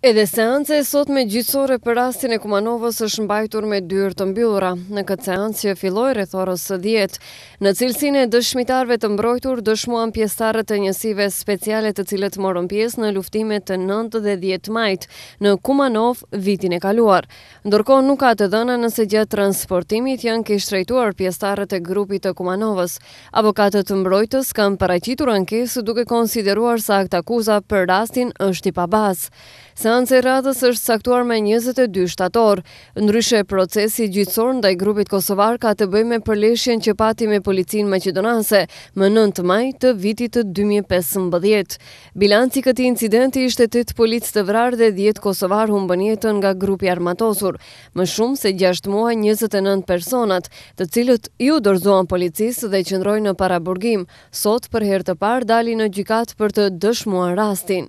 Edhe seance e sot me gjithësore për rastin e Kumanovës është mbajtur me dyrë të mbyllura. Në këtë seance që filloj rethorës së djetë, në cilësin e dëshmitarve të mbrojtur, dëshmuan pjestarët të njësive specialet të cilët morën pjesë në luftimet të 9 dhe 10 majtë në Kumanov vitin e kaluar. Ndërko nuk ka të dhëna nëse gjatë transportimit janë kështrejtuar pjestarët e grupit të Kumanovës. Avokatët të mbrojtës kanë paracitur ankesë duke konsideruar sa akt akuza për rastin është i seancë e radhës është saktuar me 22 shtator. Ndryshe e procesi gjithësor ndaj grupit Kosovar ka të bëj me përleshjen që pati me policin Macedonase më 9 maj të vitit të 2015. Bilanci këti incidenti ishte 8 policë të vrarë dhe 10 Kosovar humë bënjetën nga grupi armatosur. Më shumë se 6 muaj 29 personat, të cilët ju dorzuan policisë dhe qëndrojnë në paraburgim, sot për herë të parë dali në gjikat për të dëshmuar rastin.